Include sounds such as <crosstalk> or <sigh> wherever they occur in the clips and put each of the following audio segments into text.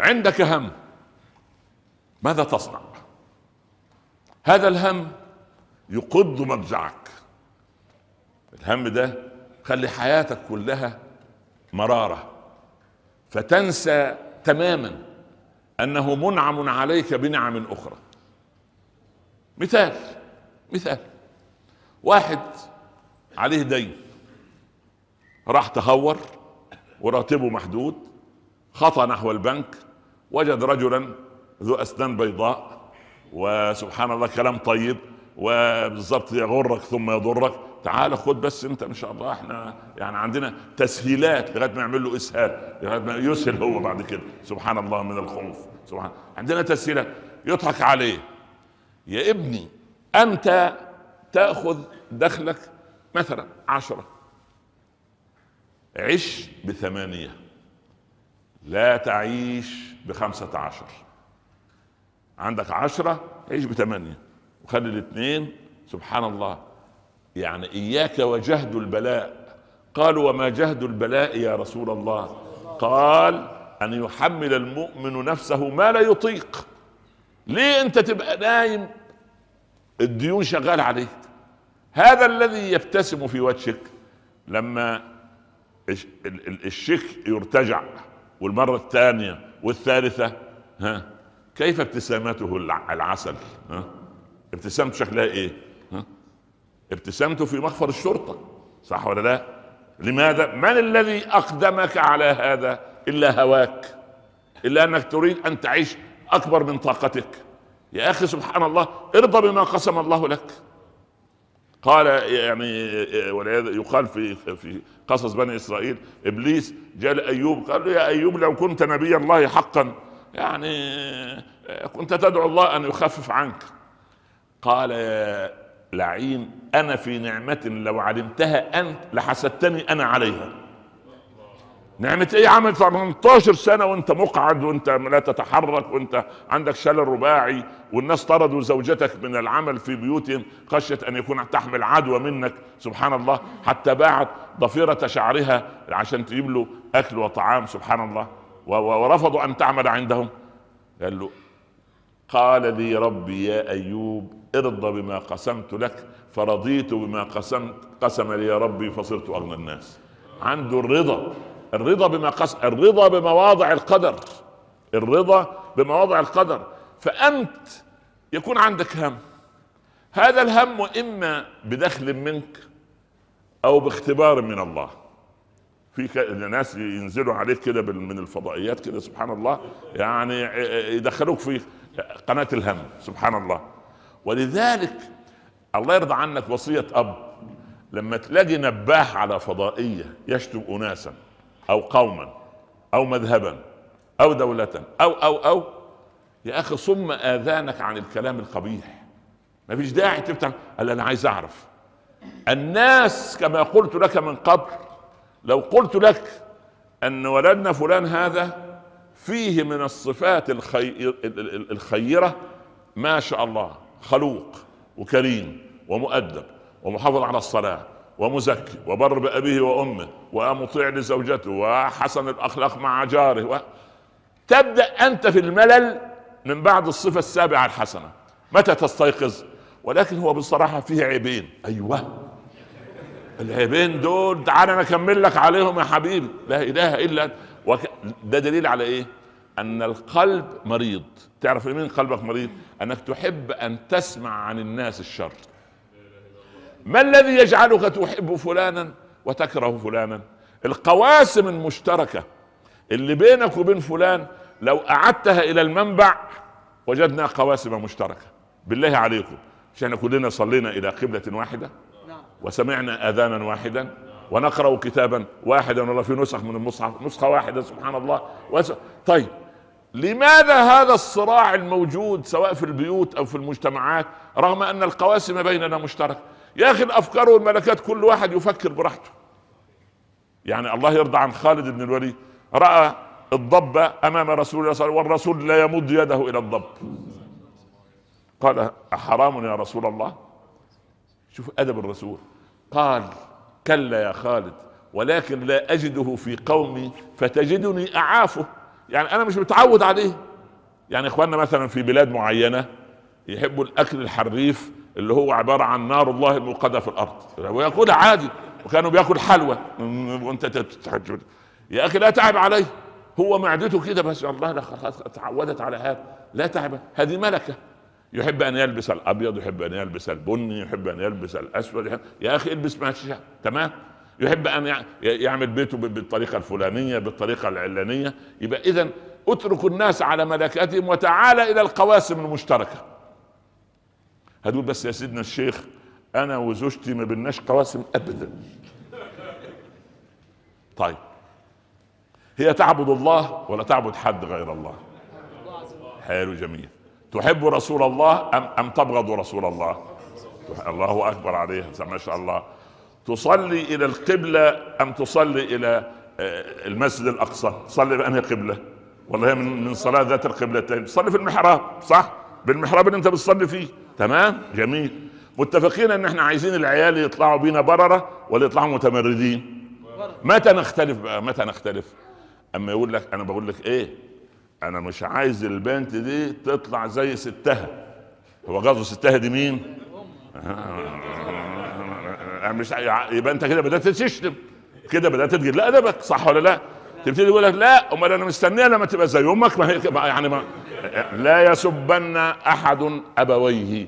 عندك هم ماذا تصنع هذا الهم يقض مضجعك الهم ده خلي حياتك كلها مراره فتنسى تماما انه منعم عليك بنعم اخرى مثال مثال واحد عليه دين راح تهور وراتبه محدود خطا نحو البنك وجد رجلا ذو اسنان بيضاء وسبحان الله كلام طيب وبالظبط يغرك ثم يضرك تعال خد بس انت ان شاء الله احنا يعني عندنا تسهيلات لغايه ما نعمل له اسهال لغايه ما يسهل هو بعد كده سبحان الله من الخوف سبحان عندنا تسهيلات يضحك عليه يا ابني انت تاخذ دخلك مثلا عشرة عش بثمانية لا تعيش بخمسة عشر عندك عشرة عيش بثمانية وخلي الاثنين سبحان الله يعني إياك وجهد البلاء قال وما جهد البلاء يا رسول الله قال أن يحمل المؤمن نفسه ما لا يطيق ليه أنت تبقى نايم الديون شغال عليك هذا الذي يبتسم في وجهك لما الشيخ يرتجع والمرة الثانية والثالثة ها كيف ابتسامته العسل ها ابتسامته شكلها ايه ها ابتسامته في مخفر الشرطة صح ولا لا لماذا من الذي أقدمك على هذا إلا هواك إلا أنك تريد أن تعيش أكبر من طاقتك يا أخي سبحان الله ارضى بما قسم الله لك قال يعني والعياذ يقال في في قصص بني اسرائيل ابليس جاء لايوب قال له يا ايوب لو كنت نبي الله حقا يعني كنت تدعو الله ان يخفف عنك قال يا لعين انا في نعمه لو علمتها انت لحسدتني انا عليها نعمة ايه عمل 18 سنة وانت مقعد وانت لا تتحرك وانت عندك شلل رباعي والناس طردوا زوجتك من العمل في بيوتهم خشية ان يكون تحمل عدوى منك سبحان الله حتى باعت ضفيرة شعرها عشان تجيب له اكل وطعام سبحان الله ورفضوا ان تعمل عندهم قال له قال لي ربي يا ايوب ارضى بما قسمت لك فرضيت بما قسمت قسم لي ربي فصرت اغنى الناس عنده الرضا الرضا بما قس الرضا بمواضع القدر الرضا بمواضع القدر فأنت يكون عندك هم هذا الهم إما بدخل منك أو باختبار من الله في ناس ينزلوا عليك كده من الفضائيات كده سبحان الله يعني يدخلوك في قناة الهم سبحان الله ولذلك الله يرضى عنك وصية أب لما تلاقي نباه على فضائية يشتم أناسا او قوما او مذهبا او دولة او او او يا اخي صم اذانك عن الكلام القبيح مفيش داعي تفتح قال انا عايز اعرف الناس كما قلت لك من قبل لو قلت لك ان ولدنا فلان هذا فيه من الصفات الخير الخيرة ما شاء الله خلوق وكريم ومؤدب ومحافظ على الصلاة ومزكي وبر بأبيه وأمه ومطيع لزوجته وحسن الأخلاق مع جاره و... تبدأ أنت في الملل من بعد الصفة السابعة الحسنة متى تستيقظ ولكن هو بصراحة فيه عيبين أيوه العيبين دول تعال انا اكمل لك عليهم يا حبيبي لا اله الا انت وك... ده دليل على ايه ان القلب مريض تعرف لمين قلبك مريض انك تحب ان تسمع عن الناس الشر ما الذي يجعلك تحب فلانا وتكره فلانا القواسم المشتركه اللي بينك وبين فلان لو اعدتها الى المنبع وجدنا قواسم مشتركه بالله عليكم مش احنا كلنا صلينا الى قبله واحده نعم. وسمعنا اذانا واحدا ونقرا كتابا واحدا ولا في نسخ من المصحف نسخه واحده سبحان الله وس... طيب لماذا هذا الصراع الموجود سواء في البيوت او في المجتمعات رغم ان القواسم بيننا مشتركه يا اخي الافكار والملكات كل واحد يفكر براحته يعني الله يرضى عن خالد بن الوليد راى الضب أمام رسول الله صلى الله عليه وسلم والرسول لا يمد يده إلى الضب قال أحرام يا رسول الله شوف أدب الرسول قال كلا يا خالد ولكن لا أجده في قومي فتجدني أعافه يعني أنا مش متعود عليه يعني إخواننا مثلا في بلاد معينة يحبوا الأكل الحريف اللي هو عباره عن نار الله الموقده في الارض ويقول عادي وكانوا بياكل حلوى وانت تتحجد يا اخي لا تعب عليه هو معدته كده بس الله تعودت على هذا لا تعب هذه ملكه يحب ان يلبس الابيض يحب ان يلبس البني يحب ان يلبس الاسود يحب... يا اخي البس ما تشاء تمام يحب ان يعمل بيته بالطريقه الفلانيه بالطريقه العلانيه يبقى اذا اترك الناس على ملكاتهم وتعالى الى القواسم المشتركه هتقول بس يا سيدنا الشيخ انا وزوجتي ما بيناش قواسم ابدا طيب هي تعبد الله ولا تعبد حد غير الله حلو جميل تحب رسول الله ام ام تبغض رسول الله الله اكبر عليها ما شاء الله تصلي الى القبله ام تصلي الى آه، المسجد الاقصى تصلي بانهي قبله والله من صلاه ذات القبلتين تصلي في المحراب صح بالمحراب اللي انت بتصلي فيه تمام جميل متفقين ان احنا عايزين العيال يطلعوا بينا برره ولا يطلعوا متمردين متى نختلف بقى متى نختلف اما يقول لك انا بقول لك ايه انا مش عايز البنت دي تطلع زي ستها هو قصده ستها دي مين <laughs> مش يبقى انت كده بدات تشتم كده بدات تجد لا ادبك صح ولا لا تبتدي يقول لك لا امال انا مستنيه لما تبقى زي امك ما هي يعني ما لا يسبن احد ابويه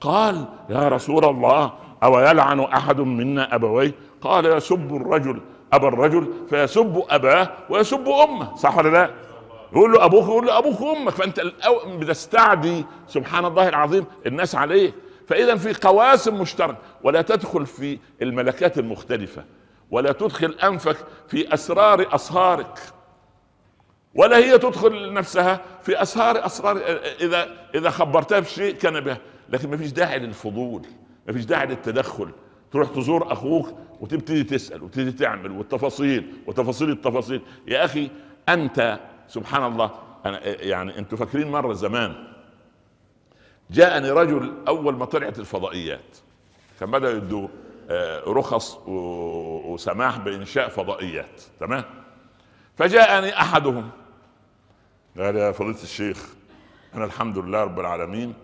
قال يا رسول الله او يلعن احد منا ابويه قال يسب الرجل ابا الرجل فيسب اباه ويسب امه صح ولا لا؟ يقول له ابوك يقول له ابوك وامك فانت بتستعدي سبحان الله العظيم الناس عليك فاذا في قواسم مشتركه ولا تدخل في الملكات المختلفه ولا تدخل انفك في اسرار اصهارك ولا هي تدخل نفسها في اسرار اسرار اذا اذا خبرتها بشيء كان بها لكن ما فيش داعي للفضول ما فيش داعي للتدخل تروح تزور اخوك وتبتدي تسال وتبتدي تعمل والتفاصيل وتفاصيل التفاصيل يا اخي انت سبحان الله أنا يعني انتوا فاكرين مره زمان جاءني رجل اول ما طلعت الفضائيات كان بدا يدور آه، رخص وسماح بانشاء فضائيات تمام فجاءني احدهم قال يا فضيله الشيخ انا الحمد لله رب العالمين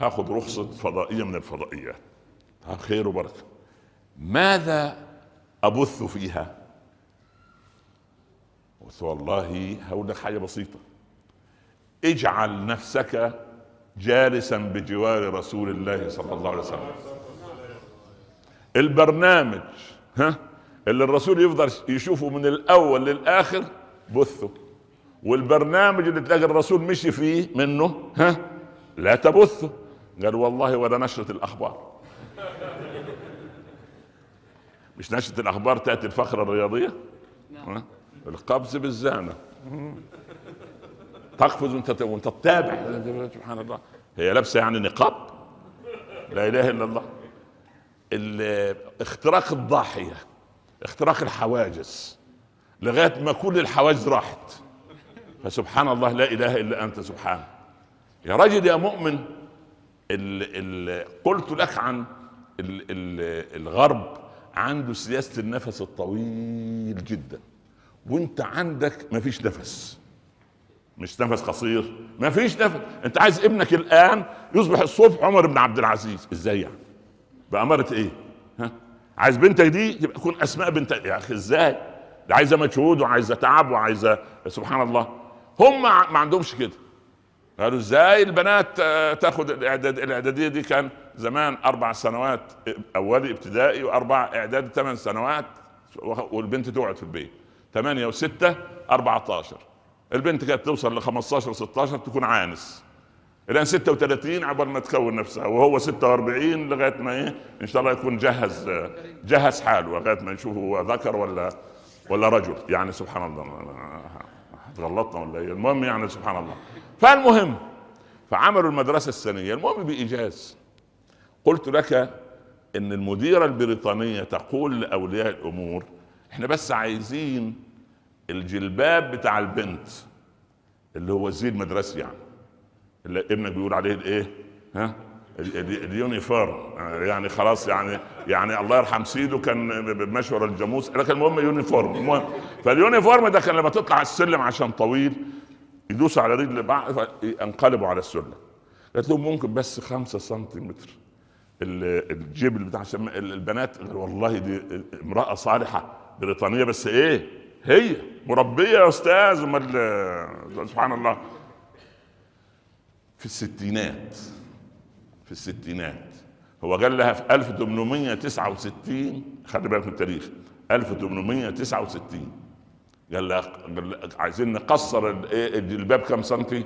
هاخد رخصه فضائيه من الفضائيات خير وبركه ماذا ابث فيها قلت والله هقول لك حاجه بسيطه اجعل نفسك جالسا بجوار رسول الله صلى الله عليه وسلم البرنامج ها اللي الرسول يفضل يشوفه من الاول للاخر بثه والبرنامج اللي تلاقي الرسول مشي فيه منه ها لا تبثه قال والله ولا نشرة الاخبار مش نشرة الاخبار تاتي الفقرة الرياضية نعم. ها؟ القبض بالزانة تقفز وانت وانت تتابع سبحان الله هي لابسه يعني نقاب لا اله الا الله اختراق الضاحيه اختراق الحواجز لغايه ما كل الحواجز راحت فسبحان الله لا اله الا انت سبحانه يا رجل يا مؤمن ال ال قلت لك عن الـ الـ الغرب عنده سياسه النفس الطويل جدا وانت عندك مفيش نفس مش نفس قصير مفيش نفس انت عايز ابنك الان يصبح الصبح عمر بن عبد العزيز ازاي يعني بأمارة إيه؟ ها؟ عايز بنتك دي تبقى تكون أسماء بنتك يا أخي إزاي؟ ده عايزة مجهود وعايزة تعب وعايزة سبحان الله هم ما عندهمش كده قالوا ازاي البنات آه، تاخد الاعداد الاعداديه دي كان زمان اربع سنوات اولي ابتدائي واربع اعداد ثمان سنوات والبنت تقعد في البيت ثمانية وستة 14 البنت كانت توصل ل 15 و16 تكون عانس الان 36 عبر ما تكون نفسها وهو 46 لغايه ما ايه ان شاء الله يكون جهز جهز حاله لغايه ما نشوفه هو ذكر ولا ولا رجل يعني سبحان الله غلطنا ولا ايه المهم يعني سبحان الله فالمهم فعملوا المدرسه السنيه المهم بايجاز قلت لك ان المديره البريطانيه تقول لاولياء الامور احنا بس عايزين الجلباب بتاع البنت اللي هو زي المدرسه يعني اللي ابنك بيقول عليه الايه ها اليونيفورم يعني خلاص يعني يعني الله يرحم سيده كان ماشي ورا الجاموس لكن المهم يونيفورم المهم فاليونيفورم ده كان لما تطلع السلم عشان طويل يدوسوا على رجل بعض ينقلبوا على السلم قالت لهم ممكن بس 5 سنتيمتر الجيب اللي بتاع البنات والله دي امراه صالحه بريطانيه بس ايه هي مربيه يا استاذ امال سبحان الله في الستينات في الستينات هو قال لها في 1869 خلي بالك من التاريخ 1869 قال لها عايزين نقصر الباب كم سنتي؟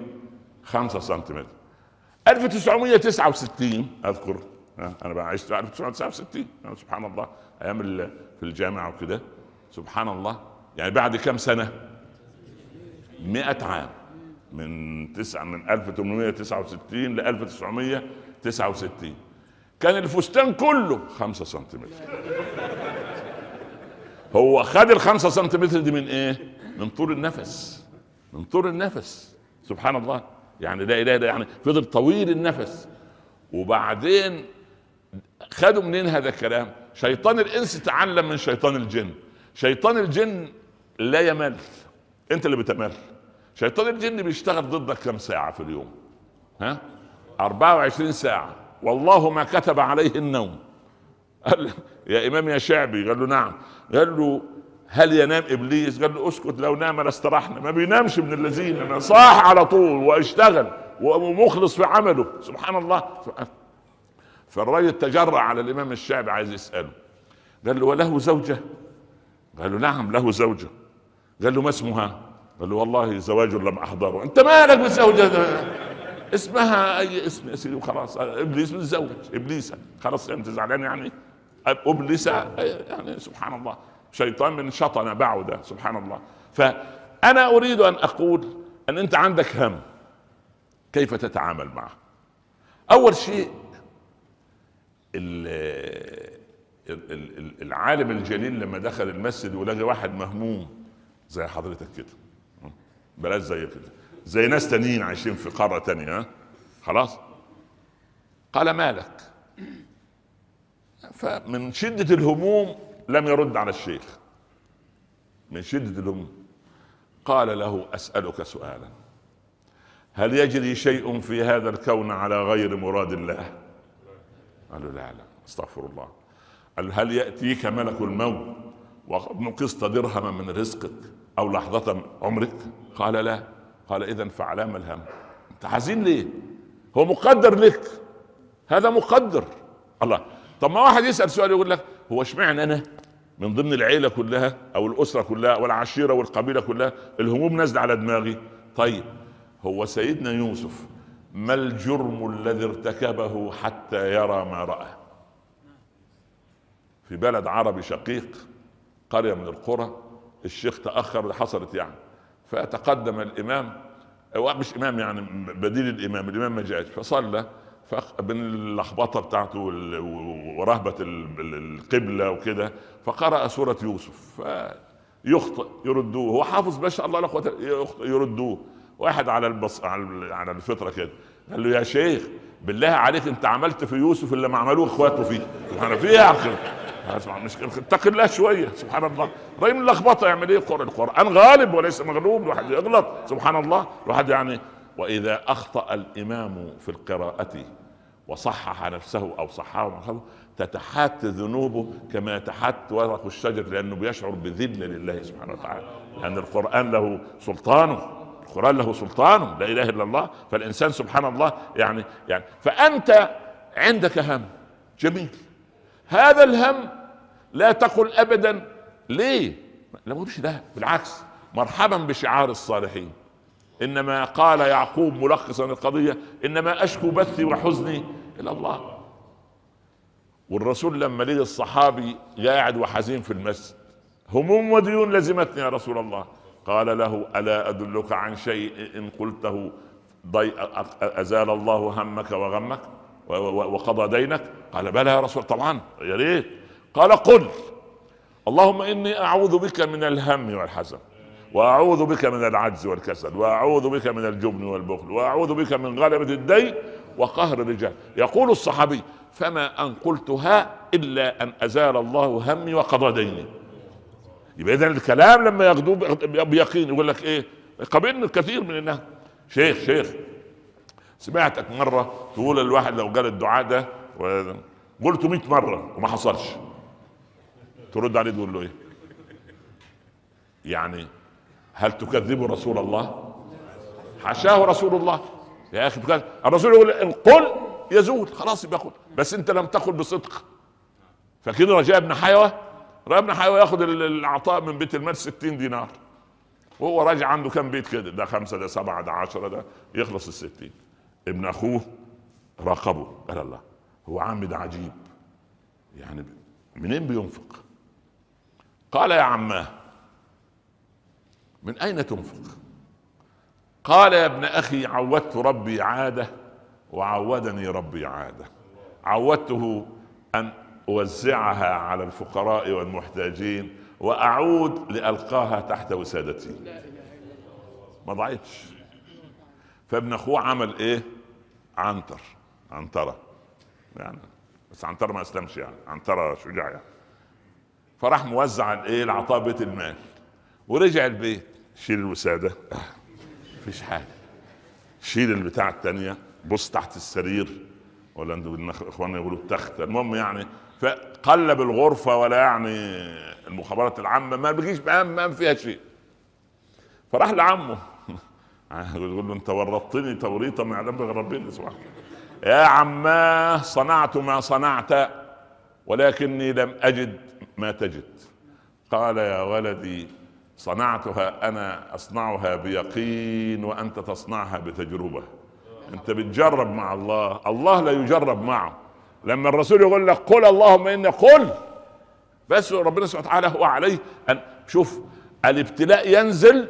5 سنتيمتر 1969 اذكر انا بقى عشت 1969 سبحان الله ايام في الجامعه وكده سبحان الله يعني بعد كم سنه؟ 100 عام من تسعة من 1869 ل 1969 كان الفستان كله 5 سنتيمتر هو خد ال 5 سنتيمتر دي من ايه؟ من طول النفس من طول النفس سبحان الله يعني لا اله الا يعني فضل طويل النفس وبعدين خدوا منين هذا الكلام؟ شيطان الانس تعلم من شيطان الجن شيطان الجن لا يمل انت اللي بتمل شيطان الجن بيشتغل ضدك كم ساعه في اليوم ها 24 ساعه والله ما كتب عليه النوم قال يا امام يا شعبي قال له نعم قال له هل ينام ابليس قال له اسكت لو نام لاسترحنا ما بينامش من الذين انا صاح على طول واشتغل ومخلص في عمله سبحان الله فالراجل تجرأ على الامام الشعبي عايز يساله قال له وله زوجه قال له نعم له زوجه قال له ما اسمها قال له والله زواج لم احضره انت مالك متزوجة اسمها اي اسم يا سيدي وخلاص ابليس متزوج ابليس خلاص انت زعلان يعني ابليس يعني سبحان الله شيطان من شطنه بعده سبحان الله فانا اريد ان اقول ان انت عندك هم كيف تتعامل معه اول شيء العالم الجليل لما دخل المسجد ولقى واحد مهموم زي حضرتك كده بلاش زي كده زي ناس تانيين عايشين في قاره تانية خلاص قال مالك فمن شده الهموم لم يرد على الشيخ من شده الهموم قال له اسالك سؤالا هل يجري شيء في هذا الكون على غير مراد الله قالوا لا لا استغفر الله قال هل ياتيك ملك الموت وقد نقصت درهما من رزقك او لحظه عمرك قال لا قال اذا فعلام الهم انت حزين ليه هو مقدر لك هذا مقدر الله طب ما واحد يسال سؤال يقول لك هو اشمعنى انا من ضمن العيله كلها او الاسره كلها والعشيره والقبيله كلها الهموم نازله على دماغي طيب هو سيدنا يوسف ما الجرم الذي ارتكبه حتى يرى ما راى في بلد عربي شقيق قريه من القرى الشيخ تاخر حصلت يعني فأتقدم الإمام أو مش إمام يعني بديل الإمام الإمام ما جاءش فصلى من اللخبطه بتاعته ورهبه القبله وكده فقرا سوره يوسف فيخطئ يردوه هو حافظ ما شاء الله لا قوه يردوه واحد على البص على على الفطره كده قال له يا شيخ بالله عليك انت عملت في يوسف اللي ما عملوه اخواته فيه انا في ايه يا اسمع اتقي الله شويه سبحان الله من لخبطه يعمل ايه القران القران غالب وليس مغلوب الواحد يغلط سبحان الله الواحد يعني واذا اخطا الامام في القراءه وصحح نفسه او صححه تتحات ذنوبه كما يتحات ورق الشجر لانه بيشعر بذل لله سبحانه وتعالى لان القران له سلطانه القران له سلطانه لا اله الا الله فالانسان سبحان الله يعني يعني فانت عندك هم جميل هذا الهم لا تقل ابدا ليه لا ما ده بالعكس مرحبا بشعار الصالحين انما قال يعقوب ملخصا القضيه انما اشكو بثي وحزني الى الله والرسول لما لقي الصحابي قاعد وحزين في المسجد هموم وديون لزمتني يا رسول الله قال له الا ادلك عن شيء ان قلته ضي ازال الله همك وغمك وقضى دينك قال بلى يا رسول طبعا يا ريت قال قل اللهم اني اعوذ بك من الهم والحزن واعوذ بك من العجز والكسل واعوذ بك من الجبن والبخل واعوذ بك من غلبه الدين وقهر الرجال يقول الصحابي فما ان قلتها الا ان ازال الله همي وقضى ديني يبقى اذا الكلام لما ياخذوه بيقين يقول لك ايه قابلنا كثير من الناس شيخ شيخ سمعتك مره تقول الواحد لو قال الدعاء ده قلته 100 مره وما حصلش ترد عليه تقول له ايه؟ يعني هل تكذب رسول الله؟ حاشاه رسول الله يا اخي الرسول يقول ان قل يزول خلاص يبقى بس انت لم تقل بصدق فكده رجاء ابن حيوه رجاء ابن حيوه ياخذ العطاء من بيت المال 60 دينار وهو راجع عنده كام بيت كده ده خمسه ده سبعه ده عشره ده يخلص ال 60 ابن اخوه راقبه قال الله هو عامد عجيب يعني منين بينفق قال يا عماه من اين تنفق قال يا ابن اخي عودت ربي عاده وعودني ربي عاده عودته ان اوزعها على الفقراء والمحتاجين واعود لالقاها تحت وسادتي ما ضعيتش فابن اخوه عمل ايه عنتر عنترة يعني بس عنترة ما اسلمش يعني عنترة شجاع يعني فراح موزع الايه العطاء بيت المال ورجع البيت شيل الوسادة مفيش حاجة شيل البتاع التانية بص تحت السرير ولا اخواننا يقولوا التخت المهم يعني فقلب الغرفه ولا يعني المخابرات العامه ما بيجيش بقى ما فيها شيء فراح لعمه يقول له انت ورطتني توريطه من يعلم ربنا سبحانه يا عماه صنعت ما صنعت ولكني لم اجد ما تجد قال يا ولدي صنعتها انا اصنعها بيقين وانت تصنعها بتجربه انت بتجرب مع الله الله لا يجرب معه لما الرسول يقول لك قل اللهم اني قل بس ربنا سبحانه وتعالى هو عليه ان شوف الابتلاء ينزل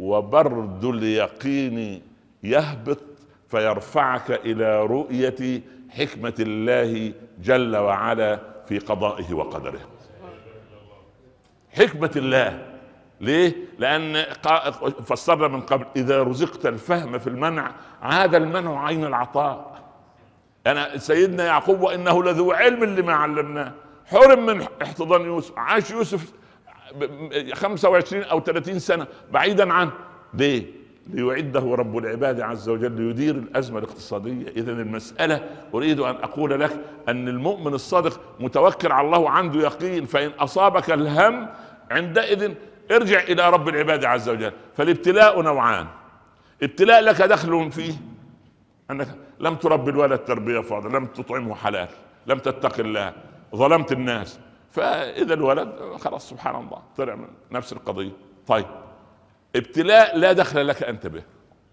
وبرد اليقين يهبط فيرفعك الى رؤيه حكمه الله جل وعلا في قضائه وقدره حكمه الله ليه لان فسرنا من قبل اذا رزقت الفهم في المنع عاد المنع عين العطاء انا سيدنا يعقوب وانه لذو علم لما علمناه حرم من احتضان يوسف عاش يوسف 25 او 30 سنه بعيدا عنه ليه؟ ليعده رب العباد عز وجل ليدير الازمه الاقتصاديه، اذا المساله اريد ان اقول لك ان المؤمن الصادق متوكل على الله عنده يقين فان اصابك الهم عندئذ ارجع الى رب العباد عز وجل، فالابتلاء نوعان ابتلاء لك دخل فيه انك لم تربي الولد تربيه فاضله، لم تطعمه حلال، لم تتقي الله، ظلمت الناس، فاذا الولد خلاص سبحان الله طلع من نفس القضيه طيب ابتلاء لا دخل لك انت به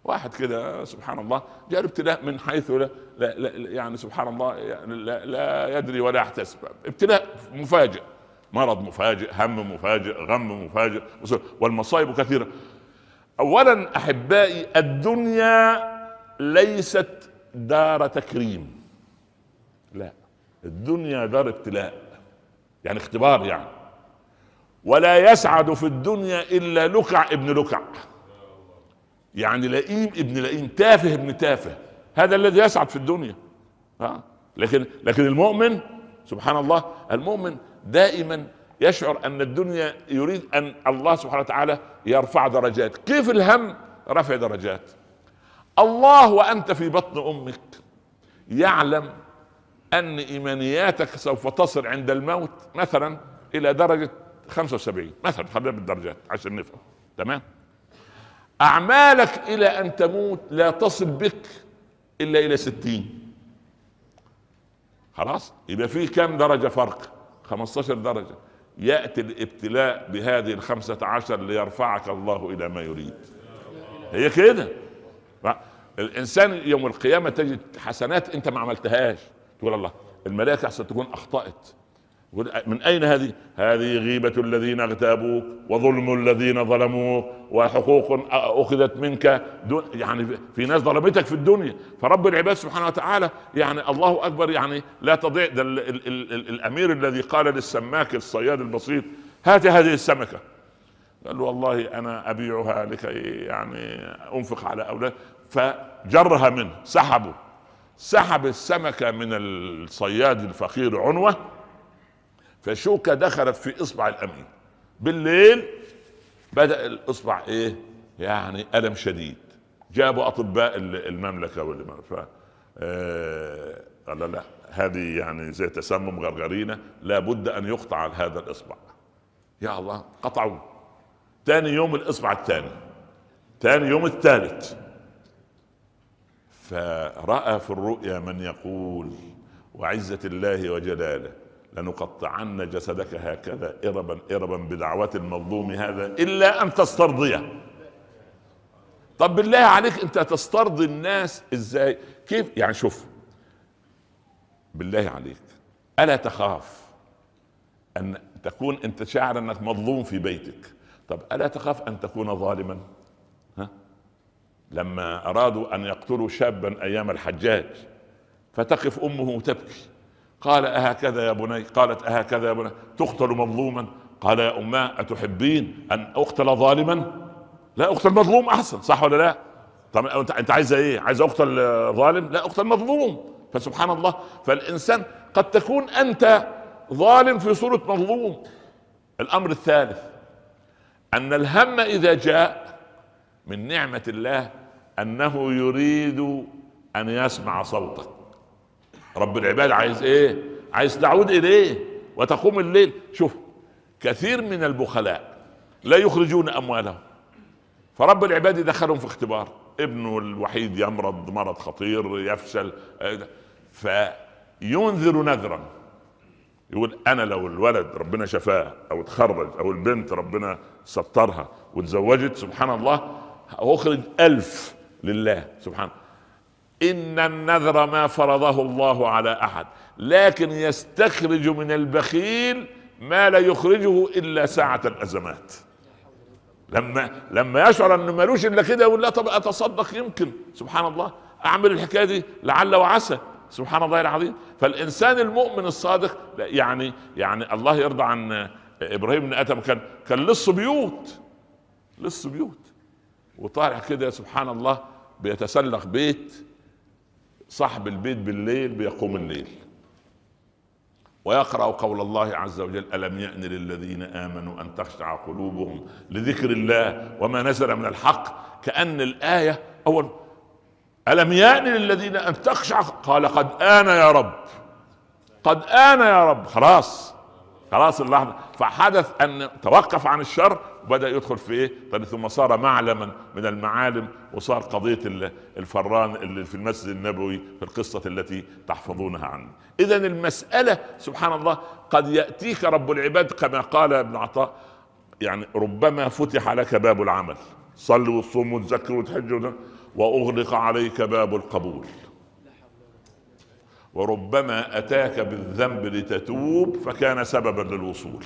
واحد كده سبحان الله جاء ابتلاء من حيث لا, لا, لا يعني سبحان الله يعني لا, لا يدري ولا يحتسب ابتلاء مفاجئ مرض مفاجئ هم مفاجئ غم مفاجئ والمصائب كثيره اولا احبائي الدنيا ليست دار تكريم لا الدنيا دار ابتلاء يعني اختبار يعني ولا يسعد في الدنيا الا لقع ابن لقع يعني لئيم ابن لئيم تافه ابن تافه هذا الذي يسعد في الدنيا ها لكن لكن المؤمن سبحان الله المؤمن دائما يشعر ان الدنيا يريد ان الله سبحانه وتعالى يرفع درجات كيف الهم رفع درجات الله وانت في بطن امك يعلم ان ايمانياتك سوف تصل عند الموت مثلا الى درجه 75 مثلا خلينا بالدرجات عشان نفهم تمام اعمالك الى ان تموت لا تصل بك الا الى 60 خلاص يبقى في كم درجه فرق 15 درجه ياتي الابتلاء بهذه الخمسة عشر ليرفعك الله الى ما يريد هي كده الانسان يوم القيامه تجد حسنات انت ما عملتهاش تقول الله الملائكه احسن تكون اخطات من اين هذه؟ هذه غيبه الذين اغتابوك وظلم الذين ظلموك وحقوق اخذت منك دون يعني في ناس ظلمتك في الدنيا فرب العباد سبحانه وتعالى يعني الله اكبر يعني لا تضيع ده الـ الـ الـ الـ الامير الذي قال للسماك الصياد البسيط هات هذه السمكه قال له والله انا ابيعها لكي يعني انفق على اولاد فجرها منه سحبه سحب السمكة من الصياد الفقير عنوة فشوكة دخلت في إصبع الأمين بالليل بدأ الإصبع إيه يعني ألم شديد جابوا أطباء المملكة والمملكة آه قال لا هذه يعني زي تسمم غرغرينة لابد أن يقطع هذا الإصبع يا الله قطعوه تاني يوم الإصبع الثاني تاني يوم الثالث فراى في الرؤيا من يقول وعزه الله وجلاله لنقطعن جسدك هكذا اربا اربا بدعوه المظلوم هذا الا ان تسترضيه طب بالله عليك انت تسترضي الناس ازاي كيف يعني شوف بالله عليك الا تخاف ان تكون انت شاعر انك مظلوم في بيتك طب الا تخاف ان تكون ظالما لما أرادوا أن يقتلوا شابا أيام الحجاج فتقف أمه تبكي قال أهكذا يا بني قالت أهكذا يا بني تقتل مظلوما قال يا أماه أتحبين أن أقتل ظالما لا أقتل مظلوم أحسن صح ولا لا طب أنت عايز إيه عايز أقتل ظالم لا أقتل مظلوم فسبحان الله فالإنسان قد تكون أنت ظالم في صورة مظلوم الأمر الثالث أن الهم إذا جاء من نعمة الله انه يريد ان يسمع صوتك رب العباد عايز ايه عايز تعود اليه وتقوم الليل شوف كثير من البخلاء لا يخرجون اموالهم فرب العباد دخلهم في اختبار ابنه الوحيد يمرض مرض خطير يفشل فينذر نذرا يقول انا لو الولد ربنا شفاه او اتخرج او البنت ربنا سترها وتزوجت سبحان الله اخرج ألف لله سبحانه ان النذر ما فرضه الله على احد لكن يستخرج من البخيل ما لا يخرجه الا ساعه الازمات لما لما يشعر انه مالوش الا كده يقول لا طب اتصدق يمكن سبحان الله اعمل الحكايه دي لعل وعسى سبحان الله العظيم فالانسان المؤمن الصادق يعني يعني الله يرضى عن ابراهيم بن ادم كان كان لص بيوت لص بيوت وطالع كده سبحان الله بيتسلق بيت صاحب البيت بالليل بيقوم الليل ويقرأ قول الله عز وجل ألم يأن للذين آمنوا أن تخشع قلوبهم لذكر الله وما نزل من الحق كأن الآية أول ألم يأن للذين أن تخشع قال قد آن يا رب قد آن يا رب خلاص خلاص اللحظه فحدث ان توقف عن الشر وبدا يدخل في ايه؟ طيب ثم صار معلما من المعالم وصار قضيه الفران اللي في المسجد النبوي في القصه التي تحفظونها عنه. اذا المساله سبحان الله قد ياتيك رب العباد كما قال ابن عطاء يعني ربما فتح لك باب العمل صل وصوم وتزكي وتحج واغلق عليك باب القبول وربما اتاك بالذنب لتتوب فكان سببا للوصول